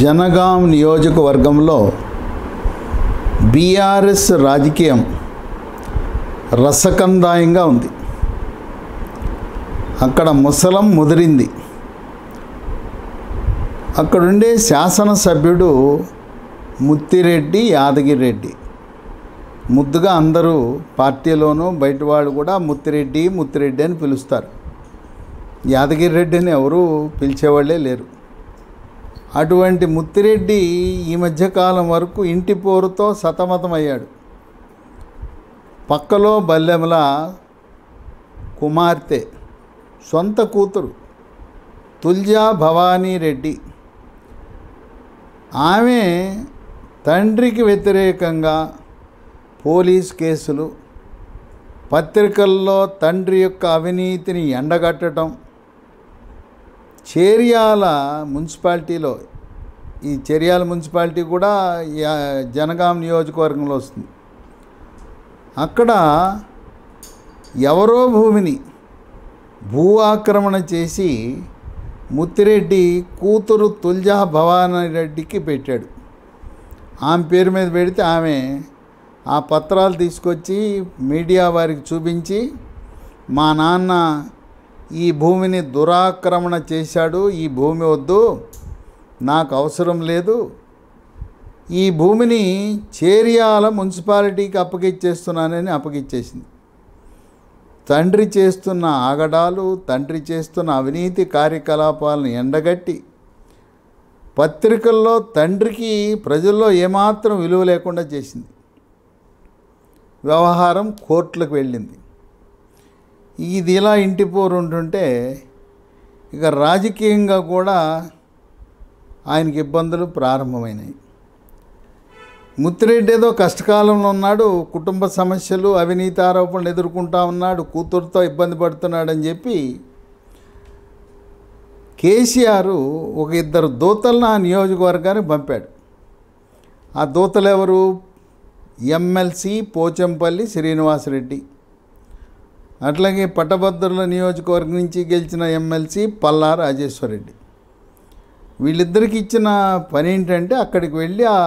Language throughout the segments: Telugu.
జనగాం నియోజకవర్గంలో బీఆర్ఎస్ రాజకీయం రసకందాయంగా ఉంది అక్కడ ముసలం ముదిరింది అక్కడుండే శాసనసభ్యుడు ముత్తిరెడ్డి యాదగిరి రెడ్డి ముద్దుగా అందరూ పార్టీలోనూ బయట వాళ్ళు కూడా ముత్తిరెడ్డి ముత్తిరెడ్డి అని పిలుస్తారు యాదగిరి రెడ్డి అని ఎవరూ పిలిచేవాళ్ళే లేరు అటువంటి ముత్తిరెడ్డి ఈ మధ్యకాలం వరకు ఇంటి పోరుతో సతమతమయ్యాడు పక్కలో బల్లెమల కుమార్తె సొంత కూతురు తుల్జా భవానీ రెడ్డి ఆమె తండ్రికి వ్యతిరేకంగా పోలీస్ కేసులు పత్రికల్లో తండ్రి యొక్క అవినీతిని ఎండగట్టడం చేర్యాల మున్సిపాలిటీలో ఈ చర్యాల మున్సిపాలిటీ కూడా జనగాం నియోజకవర్గంలో వస్తుంది అక్కడ ఎవరో భూమిని భూ ఆక్రమణ చేసి ముత్తిరెడ్డి కూతురు తుల్జా భవానీ రెడ్డికి పెట్టాడు ఆమె పేరు మీద పెడితే ఆమె ఆ పత్రాలు తీసుకొచ్చి మీడియా వారికి చూపించి మా నాన్న ఈ భూమిని దురాక్రమణ చేశాడు ఈ భూమి వద్దు నాకు అవసరం లేదు ఈ భూమిని చేరియాల మున్సిపాలిటీకి అప్పగిచ్చేస్తున్నానని అప్పగిచ్చేసింది తండ్రి చేస్తున్న ఆగడాలు తండ్రి చేస్తున్న అవినీతి కార్యకలాపాలను ఎండగట్టి పత్రికల్లో తండ్రికి ప్రజల్లో ఏమాత్రం విలువ లేకుండా చేసింది వ్యవహారం కోర్టులకు వెళ్ళింది ఇది ఇలా ఇంటిపోరు ఉంటుంటే ఇక రాజకీయంగా కూడా ఆయనకి ఇబ్బందులు ప్రారంభమైనాయి ముత్తిరెడ్డి ఏదో కష్టకాలంలో ఉన్నాడు కుటుంబ సమస్యలు అవినీతి ఆరోపణలు ఎదుర్కొంటా ఉన్నాడు కూతురుతో ఇబ్బంది పడుతున్నాడని చెప్పి కేసీఆర్ ఒక ఇద్దరు దూతలను ఆ నియోజకవర్గానికి పంపాడు ఆ దూతలు ఎవరు ఎమ్మెల్సీ పోచంపల్లి శ్రీనివాసరెడ్డి అట్లాగే పట్టభద్రుల నియోజకవర్గం నుంచి గెలిచిన ఎమ్మెల్సీ పల్లా రాజేశ్వరరెడ్డి వీళ్ళిద్దరికి ఇచ్చిన పని ఏంటంటే అక్కడికి వెళ్ళి ఆ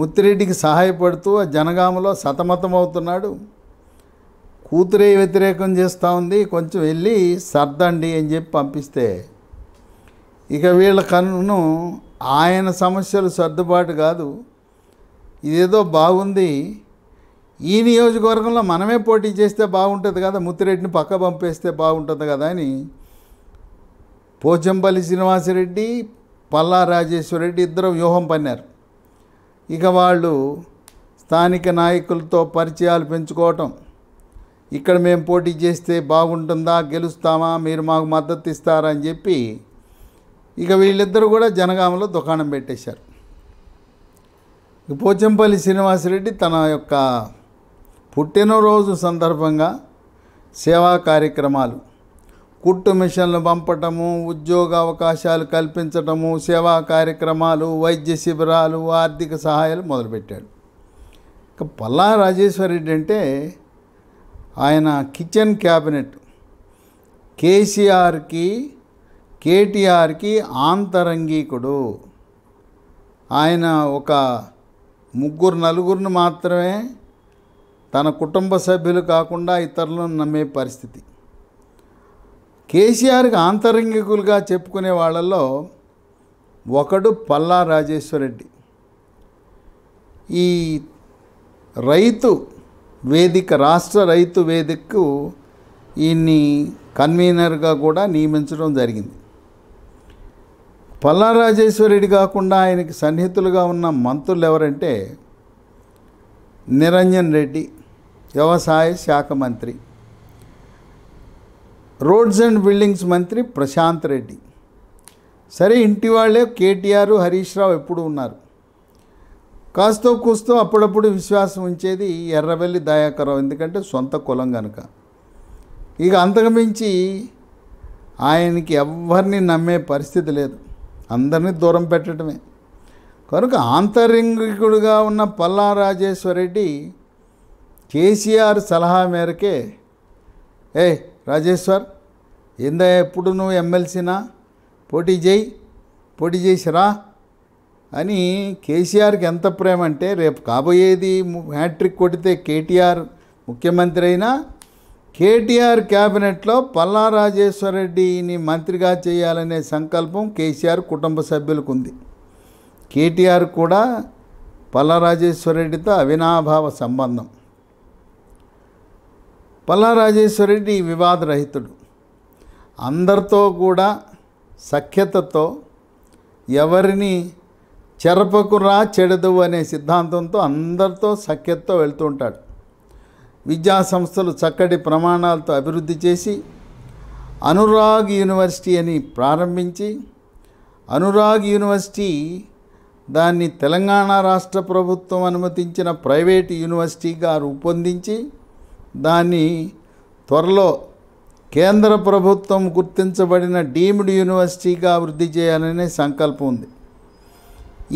ముత్తిరెడ్డికి సహాయపడుతూ ఆ జనగామలో సతమతం అవుతున్నాడు కూతురే వ్యతిరేకం చేస్తూ ఉంది కొంచెం వెళ్ళి సర్దండి అని చెప్పి పంపిస్తే ఇక వీళ్ళ కన్ను ఆయన సమస్యలు సర్దుబాటు కాదు ఇదేదో బాగుంది ఈ నియోజకవర్గంలో మనమే పోటీ చేస్తే బాగుంటుంది కదా ముత్తిరెడ్డిని పక్క పంపేస్తే బాగుంటుంది కదా అని పోచంపల్లి శ్రీనివాసరెడ్డి పల్లా రాజేశ్వరరెడ్డి ఇద్దరు వ్యూహం పన్నారు ఇక వాళ్ళు స్థానిక నాయకులతో పరిచయాలు పెంచుకోవటం ఇక్కడ మేము పోటీ చేస్తే బాగుంటుందా గెలుస్తామా మీరు మాకు మద్దతు ఇస్తారా అని చెప్పి ఇక వీళ్ళిద్దరూ కూడా జనగామలో దుకాణం పెట్టేశారు పోచంపల్లి శ్రీనివాసరెడ్డి తన యొక్క పుట్టినరోజు సందర్భంగా సేవా కార్యక్రమాలు కుట్టు మిషన్లు పంపటము ఉద్యోగ అవకాశాలు కల్పించటము సేవా కార్యక్రమాలు వైద్య శిబిరాలు ఆర్థిక సహాయాలు మొదలుపెట్టాడు ఇక పల్లా రాజేశ్వరరెడ్డి అంటే ఆయన కిచెన్ క్యాబినెట్ కేసీఆర్కి కేటీఆర్కి ఆంతరంగికుడు ఆయన ఒక ముగ్గురు నలుగురిని మాత్రమే తన కుటుంబ సభ్యులు కాకుండా ఇతరులను నమ్మే పరిస్థితి కేసీఆర్కి ఆంతరంగికులుగా చెప్పుకునే వాళ్ళల్లో ఒకడు పల్లా రాజేశ్వరరెడ్డి ఈ రైతు వేదిక రాష్ట్ర రైతు వేదికకు ఈయన్ని కన్వీనర్గా కూడా నియమించడం జరిగింది పల్లారాజేశ్వరుడి కాకుండా ఆయనకి సన్నిహితులుగా ఉన్న మంత్రులు ఎవరంటే నిరంజన్ రెడ్డి వ్యవసాయ శాఖ మంత్రి రోడ్స్ అండ్ బిల్డింగ్స్ మంత్రి ప్రశాంత్ రెడ్డి సరే ఇంటి వాళ్ళే కేటీఆర్ హరీష్ రావు ఎప్పుడు ఉన్నారు కాస్తో కూస్తో అప్పుడప్పుడు విశ్వాసం ఉంచేది ఎర్రవెల్లి దయాకరావు ఎందుకంటే సొంత కులం కనుక ఇక అంతకుమించి ఆయనకి ఎవరిని నమ్మే పరిస్థితి లేదు అందరినీ దూరం పెట్టడమే కనుక ఆంతరింగికుడుగా ఉన్న పల్లా రాజేశ్వరరెడ్డి కేసీఆర్ సలహా మేరకే ఏ రాజేశ్వర్ ఏందా ఎప్పుడు నువ్వు ఎమ్మెల్సీనా పోటీ చేయి పోటీ చేసిరా అని కేసీఆర్కి ఎంత ప్రేమ అంటే రేపు కాబోయేది హ్యాట్రిక్ కొడితే కేటీఆర్ ముఖ్యమంత్రి అయినా కేటీఆర్ క్యాబినెట్లో పల్లా రాజేశ్వరరెడ్డిని మంత్రిగా చేయాలనే సంకల్పం కేసీఆర్ కుటుంబ సభ్యులకు ఉంది కేటీఆర్ కూడా పల్లా రాజేశ్వరరెడ్డితో అవినాభావ సంబంధం పల్లా రాజేశ్వరరెడ్డి వివాదరహితుడు అందరితో కూడా సఖ్యతతో ఎవరిని చెరపకురా చెడదు అనే సిద్ధాంతంతో అందరితో సఖ్యతతో వెళ్తుంటాడు విద్యా సంస్థలు చక్కటి ప్రమాణాలతో అభివృద్ధి చేసి అనురాగ్ యూనివర్సిటీ అని ప్రారంభించి అనురాగ్ యూనివర్సిటీ దాన్ని తెలంగాణ రాష్ట్ర ప్రభుత్వం అనుమతించిన ప్రైవేటు యూనివర్సిటీగా రూపొందించి దాన్ని త్వరలో కేంద్ర ప్రభుత్వం గుర్తించబడిన డీమ్డ్ యూనివర్సిటీగా అభివృద్ధి చేయాలనే సంకల్పం ఉంది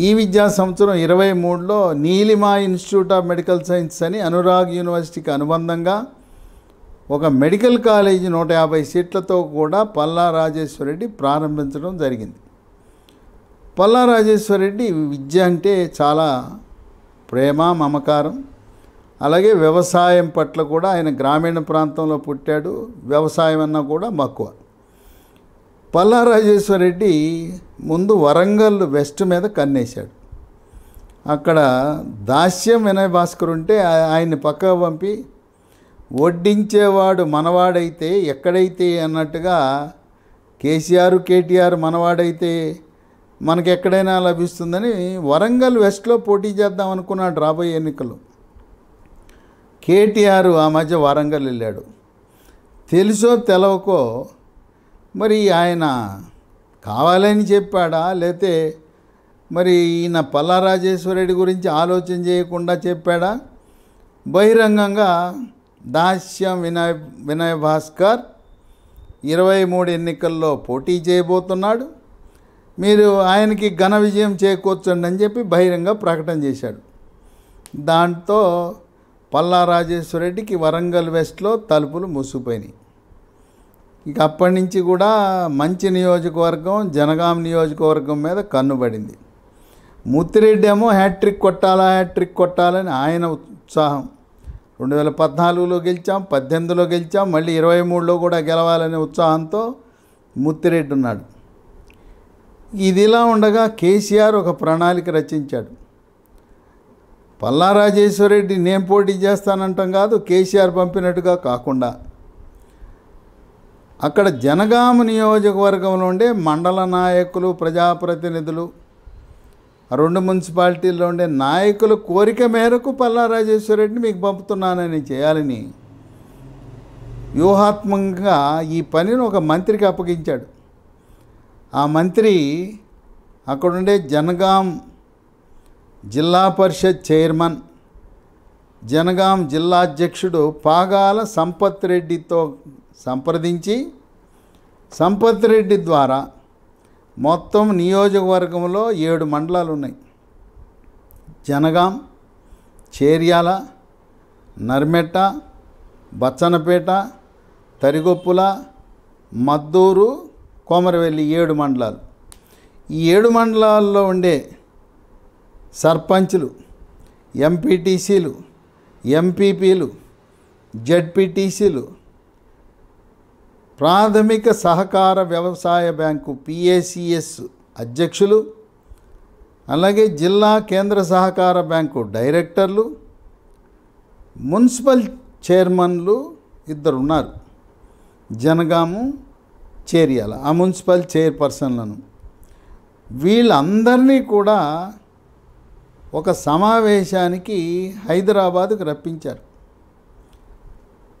ఈ విద్యా సంవత్సరం ఇరవై మూడులో Neelima institute of medical science అని అనురాగ్ యూనివర్సిటీకి అనుబంధంగా ఒక మెడికల్ కాలేజీ నూట యాభై సీట్లతో కూడా పల్లా రాజేశ్వరరెడ్డి ప్రారంభించడం జరిగింది పల్లా రాజేశ్వరరెడ్డి విద్య అంటే చాలా ప్రేమ మమకారం అలాగే వ్యవసాయం పట్ల కూడా ఆయన గ్రామీణ ప్రాంతంలో పుట్టాడు వ్యవసాయం అన్నా కూడా మక్కువ పల్లారాజేశ్వర రెడ్డి ముందు వరంగల్ వెస్ట్ మీద కన్నేశాడు అక్కడ దాస్యం వినయ్ భాస్కర్ ఉంటే ఆయన్ని పక్కకు పంపి వడ్డించేవాడు మనవాడైతే ఎక్కడైతే అన్నట్టుగా కేసీఆర్ కేటీఆర్ మనవాడైతే మనకి ఎక్కడైనా లభిస్తుందని వరంగల్ వెస్ట్లో పోటీ చేద్దాం అనుకున్నాడు రాబోయే ఎన్నికలు కేటీఆర్ ఆ మధ్య వరంగల్ వెళ్ళాడు తెలుసో తెలవకో మరి ఆయన కావాలని చెప్పాడా లేతే మరి ఈయన పల్లారాజేశ్వరరెడ్డి గురించి ఆలోచన చేయకుండా చెప్పాడా బహిరంగంగా దాస్యం వినయ్ వినయ్ భాస్కర్ ఇరవై మూడు ఎన్నికల్లో పోటీ చేయబోతున్నాడు మీరు ఆయనకి ఘన విజయం చేకూర్చండి అని చెప్పి బహిరంగ ప్రకటన చేశాడు దాంతో పల్లారాజేశ్వరరెడ్డికి వరంగల్ వెస్ట్లో తలుపులు మూసిపోయినాయి ఇక అప్పటి నుంచి కూడా మంచి నియోజకవర్గం జనగాం నియోజకవర్గం మీద కన్నుబడింది ముత్తిరెడ్డి ఏమో హ్యాట్రిక్ కొట్టాలా హ్యాట్రిక్ కొట్టాలని ఆయన ఉత్సాహం రెండు వేల పద్నాలుగులో గెలిచాం పద్దెనిమిదిలో గెలిచాం మళ్ళీ ఇరవై మూడులో కూడా గెలవాలనే ఉత్సాహంతో ముత్తిరెడ్డి ఉన్నాడు ఇదిలా ఉండగా కేసీఆర్ ఒక ప్రణాళిక రచించాడు పల్లారాజేశ్వరరెడ్డి నేను పోటీ చేస్తానంటాం కాదు కేసీఆర్ పంపినట్టుగా కాకుండా అక్కడ జనగామ నియోజకవర్గంలో ఉండే మండల నాయకులు ప్రజాప్రతినిధులు రెండు మున్సిపాలిటీల్లో ఉండే నాయకుల కోరిక మేరకు పల్లా రాజేశ్వరరెడ్డిని మీకు పంపుతున్నానని చేయాలని వ్యూహాత్మకంగా ఈ పనిని ఒక మంత్రికి అప్పగించాడు ఆ మంత్రి అక్కడుండే జనగాం జిల్లా పరిషత్ చైర్మన్ జనగాం జిల్లా అధ్యక్షుడు పాగాల సంపత్ రెడ్డితో సంప్రదించి సంపత్ రెడ్డి ద్వారా మొత్తం నియోజకవర్గంలో ఏడు మండలాలు ఉన్నాయి జనగాం చేర్యాల నర్మెట్ట బచ్చనపేట తరిగొప్పుల మద్దూరు కోమరవెల్లి ఏడు మండలాలు ఈ ఏడు మండలాల్లో ఉండే సర్పంచ్లు ఎంపీటీసీలు ఎంపీపీలు జడ్పీటీసీలు ప్రాథమిక సహకార వ్యవసాయ బ్యాంకు పిఏసిఎస్ అధ్యక్షులు అలాగే జిల్లా కేంద్ర సహకార బ్యాంకు డైరెక్టర్లు మున్సిపల్ చైర్మన్లు ఇద్దరు ఉన్నారు జనగాము చేరియాల ఆ మున్సిపల్ చైర్పర్సన్లను వీళ్ళందరినీ కూడా ఒక సమావేశానికి హైదరాబాద్కు రప్పించారు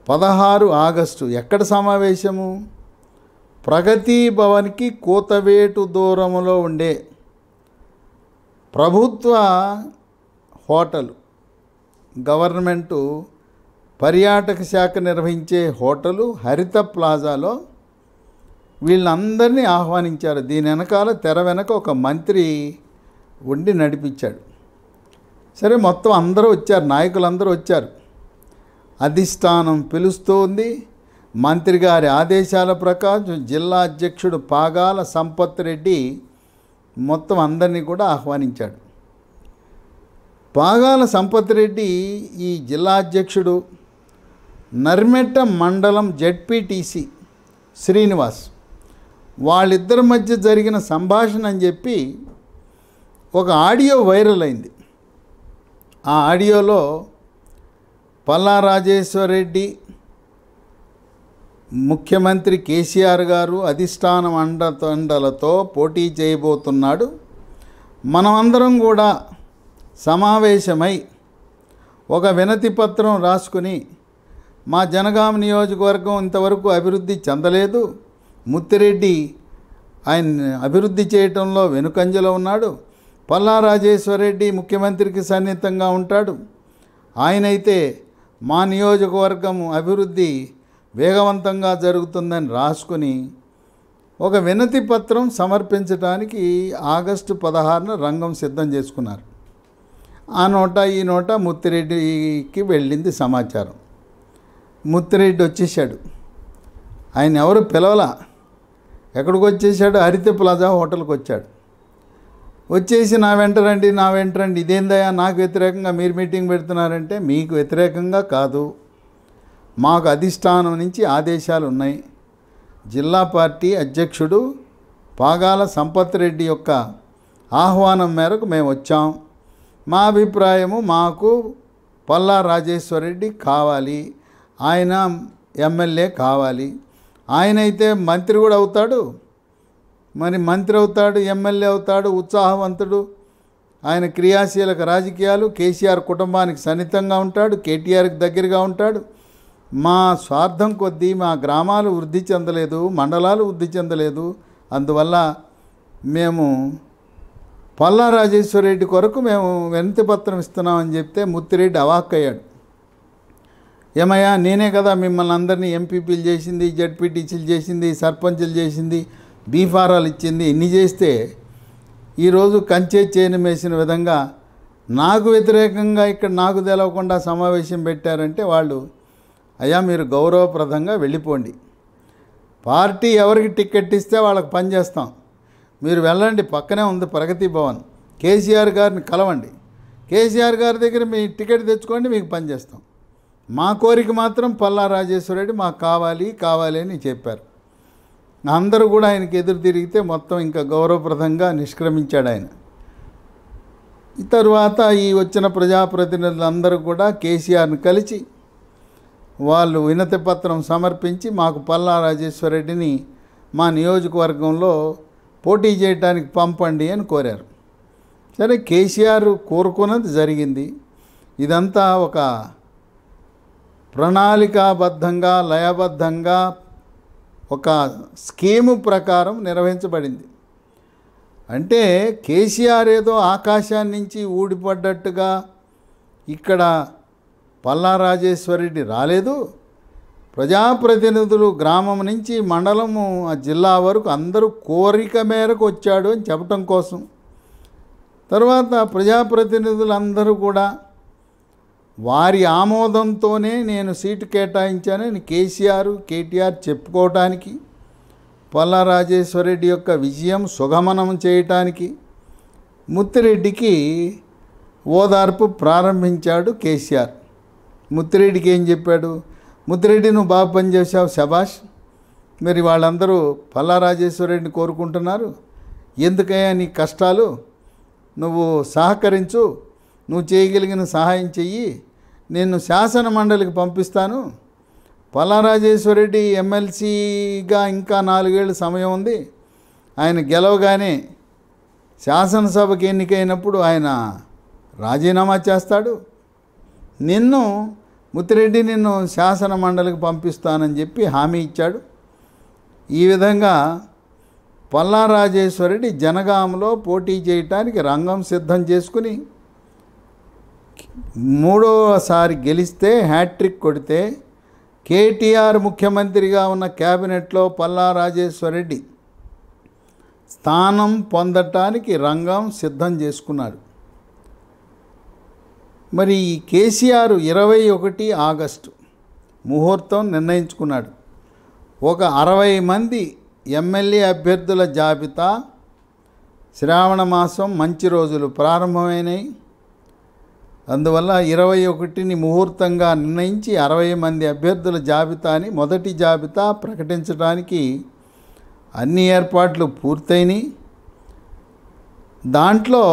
పదహారు ఆగస్టు ఎక్కడ సమావేశము ప్రగతి భవన్కి కూతవేటు దూరంలో ఉండే ప్రభుత్వ హోటల్ గవర్నమెంటు పర్యాటక శాఖ నిర్వహించే హోటలు హరిత ప్లాజాలో వీళ్ళందరినీ ఆహ్వానించారు దీని వెనకాల తెర వెనక ఒక మంత్రి ఉండి నడిపించాడు సరే మొత్తం అందరూ వచ్చారు నాయకులందరూ వచ్చారు అధిష్టానం పిలుస్తోంది మంత్రి గారి ఆదేశాల ప్రకారం జిల్లా అధ్యక్షుడు పాగాల సంపత్ రెడ్డి మొత్తం అందరినీ కూడా ఆహ్వానించాడు పాగాల సంపత్ రెడ్డి ఈ జిల్లా అధ్యక్షుడు నర్మెట్ట మండలం జడ్పీటీసీ శ్రీనివాస్ వాళ్ళిద్దరి మధ్య జరిగిన సంభాషణ అని చెప్పి ఒక ఆడియో వైరల్ అయింది ఆ ఆడియోలో పల్లా రాజేశ్వరరెడ్డి ముఖ్యమంత్రి కేసీఆర్ గారు అధిష్టానం అండతండలతో పోటీ చేయబోతున్నాడు మనమందరం కూడా సమావేశమై ఒక వినతి పత్రం రాసుకుని మా జనగామ నియోజకవర్గం ఇంతవరకు అభివృద్ధి చెందలేదు ముత్తిరెడ్డి ఆయన అభివృద్ధి చేయటంలో వెనుకంజలో ఉన్నాడు పల్లా రాజేశ్వరరెడ్డి ముఖ్యమంత్రికి సన్నిహితంగా ఉంటాడు ఆయనైతే మా నియోజకవర్గం అభివృద్ధి వేగవంతంగా జరుగుతుందని రాసుకుని ఒక వినతి పత్రం సమర్పించడానికి ఆగస్టు పదహారున రంగం సిద్ధం చేసుకున్నారు ఆ నోట ఈ నోట ముత్తిరెడ్డికి వెళ్ళింది సమాచారం ముత్తిరెడ్డి వచ్చేసాడు ఆయన ఎవరు పిలవలా ఎక్కడికి వచ్చేసాడు హరిత ప్లాజా హోటల్కి వచ్చాడు వచ్చేసి నా వెంట రండి నా వెంట రండి ఇదేందయ్యా నాకు వ్యతిరేకంగా మీరు మీటింగ్ పెడుతున్నారంటే మీకు వ్యతిరేకంగా కాదు మాకు అధిష్టానం నుంచి ఆదేశాలు ఉన్నాయి జిల్లా పార్టీ అధ్యక్షుడు పాగాల సంపత్ రెడ్డి యొక్క ఆహ్వానం మేరకు మేము వచ్చాం మా అభిప్రాయము మాకు పల్లా రాజేశ్వరరెడ్డి కావాలి ఆయన ఎమ్మెల్యే కావాలి ఆయనైతే మంత్రి కూడా అవుతాడు మరి మంత్రి అవుతాడు ఎమ్మెల్యే అవుతాడు ఉత్సాహవంతుడు ఆయన క్రియాశీలక రాజకీయాలు కేసీఆర్ కుటుంబానికి సన్నిహితంగా ఉంటాడు కేటీఆర్కి దగ్గరగా ఉంటాడు మా స్వార్థం కొద్దీ మా గ్రామాలు వృద్ధి చెందలేదు మండలాలు వృద్ధి చెందలేదు అందువల్ల మేము పల్లా రాజేశ్వరరెడ్డి కొరకు మేము వినతి పత్రం ఇస్తున్నామని చెప్తే ముత్తిరెడ్డి అవాక్కయ్యాడు ఏమయ్యా నేనే కదా మిమ్మల్ని అందరినీ ఎంపీపీలు చేసింది జడ్పీటీసీలు చేసింది సర్పంచులు చేసింది బీఫారాలు ఇచ్చింది ఇన్ని చేస్తే ఈరోజు కంచే చేయని వేసిన విధంగా నాకు వ్యతిరేకంగా ఇక్కడ నాకు తెలవకుండా సమావేశం పెట్టారంటే వాళ్ళు అయ్యా మీరు గౌరవప్రదంగా వెళ్ళిపోండి పార్టీ ఎవరికి టికెట్ ఇస్తే వాళ్ళకి పనిచేస్తాం మీరు వెళ్ళండి పక్కనే ఉంది ప్రగతి భవన్ కేసీఆర్ గారిని కలవండి కేసీఆర్ గారి దగ్గర మీ టికెట్ తెచ్చుకోండి మీకు పనిచేస్తాం మా కోరిక మాత్రం పల్లా రాజేశ్వరరెడ్డి మాకు కావాలి కావాలి అని చెప్పారు అందరూ కూడా ఆయనకి ఎదురు తిరిగితే మొత్తం ఇంకా గౌరవప్రదంగా నిష్క్రమించాడు ఆయన తర్వాత ఈ వచ్చిన ప్రజాప్రతినిధులందరూ కూడా కేసీఆర్ను కలిసి వాళ్ళు వినతి పత్రం సమర్పించి మాకు పల్లా రాజేశ్వరరెడ్డిని మా నియోజకవర్గంలో పోటీ చేయడానికి పంపండి అని కోరారు సరే కేసీఆర్ కోరుకున్నది జరిగింది ఇదంతా ఒక ప్రణాళికాబద్ధంగా లయబద్ధంగా ఒక స్కీము ప్రకారం నిర్వహించబడింది అంటే కేసీఆర్ ఏదో ఆకాశాన్ని నుంచి ఊడిపడ్డట్టుగా ఇక్కడ పల్లా రాలేదు ప్రజాప్రతినిధులు గ్రామం నుంచి మండలము ఆ జిల్లా వరకు అందరూ కోరిక మేరకు వచ్చాడు అని చెప్పటం కోసం తర్వాత ప్రజాప్రతినిధులందరూ కూడా వారి ఆమోదంతోనే నేను సీటు కేటాయించానని కేసీఆర్ కేటీఆర్ చెప్పుకోవటానికి పొల్ల యొక్క విజయం సుగమనం చేయటానికి ముత్తిరెడ్డికి ఓదార్పు ప్రారంభించాడు కేసీఆర్ ముత్తిరెడ్డికి ఏం చెప్పాడు ముత్తిరెడ్డి నువ్వు బాగా పనిచేసావు శభాష్ మరి వాళ్ళందరూ పల్లా రెడ్డిని కోరుకుంటున్నారు ఎందుకయ్యా నీ కష్టాలు నువ్వు సహకరించు నువ్వు చేయగలిగిన సహాయం చెయ్యి నేను శాసన మండలికి పంపిస్తాను పల్లారాజేశ్వరరెడ్డి ఎమ్మెల్సీగా ఇంకా నాలుగేళ్ళు సమయం ఉంది ఆయన గెలవగానే శాసనసభకి ఎన్నికైనప్పుడు ఆయన రాజీనామా చేస్తాడు నిన్ను ముత్తిరెడ్డి నిన్ను శాసన మండలికి పంపిస్తానని చెప్పి హామీ ఇచ్చాడు ఈ విధంగా పల్లారాజేశ్వరుడి రాజేశ్వరుడి జనగామలో పోటీ చేయటానికి రంగం సిద్ధం చేసుకుని మూడోసారి గెలిస్తే హ్యాట్రిక్ కొడితే కేటీఆర్ ముఖ్యమంత్రిగా ఉన్న క్యాబినెట్లో పల్లా రాజేశ్వరరెడ్డి స్థానం పొందటానికి రంగం సిద్ధం చేసుకున్నాడు మరి కేసీఆర్ ఇరవై ఒకటి ఆగస్టు ముహూర్తం నిర్ణయించుకున్నాడు ఒక అరవై మంది ఎమ్మెల్యే అభ్యర్థుల జాబితా శ్రావణ మాసం మంచి రోజులు ప్రారంభమైనాయి అందువల్ల ఇరవై ఒకటిని ముహూర్తంగా నిర్ణయించి అరవై మంది అభ్యర్థుల జాబితాని మొదటి జాబితా ప్రకటించడానికి అన్ని ఏర్పాట్లు పూర్తయినాయి దాంట్లో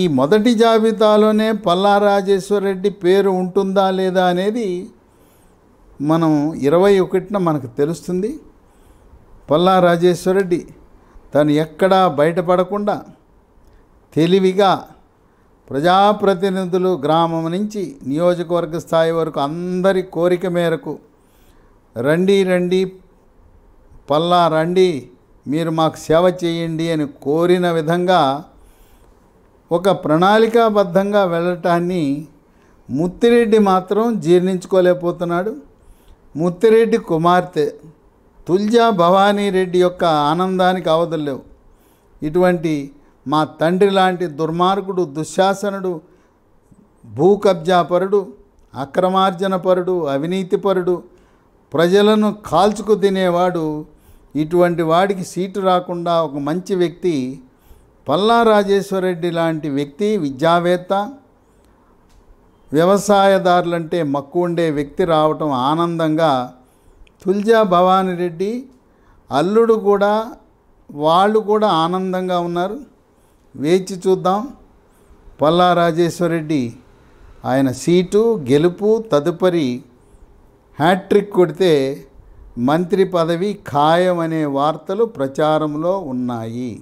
ఈ మొదటి జాబితాలోనే పల్లా పేరు ఉంటుందా లేదా అనేది మనం ఇరవై ఒకటిన మనకు తెలుస్తుంది పల్లా తను ఎక్కడా బయటపడకుండా తెలివిగా ప్రజాప్రతినిధులు గ్రామం నుంచి నియోజకవర్గ స్థాయి వరకు అందరి కోరిక మేరకు రండి రండి పల్లా రండి మీరు మాకు సేవ చేయండి అని కోరిన విధంగా ఒక ప్రణాళికాబద్ధంగా వెళ్ళటాన్ని ముత్తిరెడ్డి మాత్రం జీర్ణించుకోలేకపోతున్నాడు ముత్తిరెడ్డి కుమార్తె తుల్జా భవానీ రెడ్డి యొక్క ఆనందానికి అవధులు లేవు ఇటువంటి మా తండ్రి లాంటి దుర్మార్గుడు దుశ్శాసనుడు భూ కబ్జాపరుడు అక్రమార్జనపరుడు అవినీతిపరుడు ప్రజలను కాల్చుకు తినేవాడు ఇటువంటి వాడికి సీటు రాకుండా ఒక మంచి వ్యక్తి పల్లా రాజేశ్వరరెడ్డి లాంటి వ్యక్తి విద్యావేత్త వ్యవసాయదారులంటే మక్కువ ఉండే వ్యక్తి రావటం ఆనందంగా తుల్జా భవానీ రెడ్డి అల్లుడు కూడా వాళ్ళు కూడా ఆనందంగా ఉన్నారు వేచి చూద్దాం పల్లా రాజేశ్వరరెడ్డి ఆయన సీటు గెలుపు తదుపరి హ్యాట్రిక్ కొడితే మంత్రి పదవి ఖాయమనే వార్తలు ప్రచారంలో ఉన్నాయి